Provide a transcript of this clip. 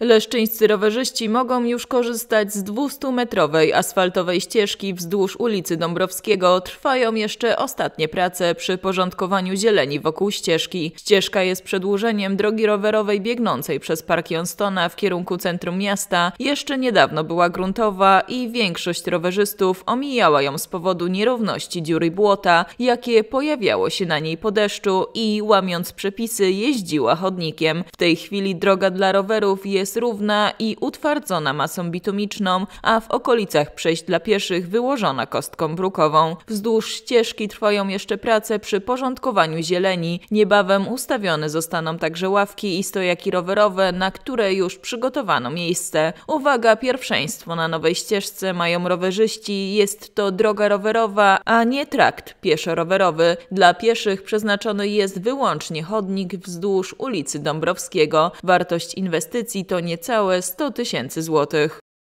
Leszczyńscy rowerzyści mogą już korzystać z 200-metrowej asfaltowej ścieżki wzdłuż ulicy Dąbrowskiego. Trwają jeszcze ostatnie prace przy porządkowaniu zieleni wokół ścieżki. Ścieżka jest przedłużeniem drogi rowerowej biegnącej przez Park Jonstona w kierunku centrum miasta. Jeszcze niedawno była gruntowa i większość rowerzystów omijała ją z powodu nierówności dziury błota, jakie pojawiało się na niej po deszczu i łamiąc przepisy jeździła chodnikiem. W tej chwili droga dla rowerów jest jest równa i utwardzona masą bitumiczną, a w okolicach przejść dla pieszych wyłożona kostką brukową. Wzdłuż ścieżki trwają jeszcze prace przy porządkowaniu zieleni. Niebawem ustawione zostaną także ławki i stojaki rowerowe, na które już przygotowano miejsce. Uwaga, pierwszeństwo na nowej ścieżce mają rowerzyści. Jest to droga rowerowa, a nie trakt pieszo-rowerowy. Dla pieszych przeznaczony jest wyłącznie chodnik wzdłuż ulicy Dąbrowskiego. Wartość inwestycji to to niecałe 100 tysięcy złotych.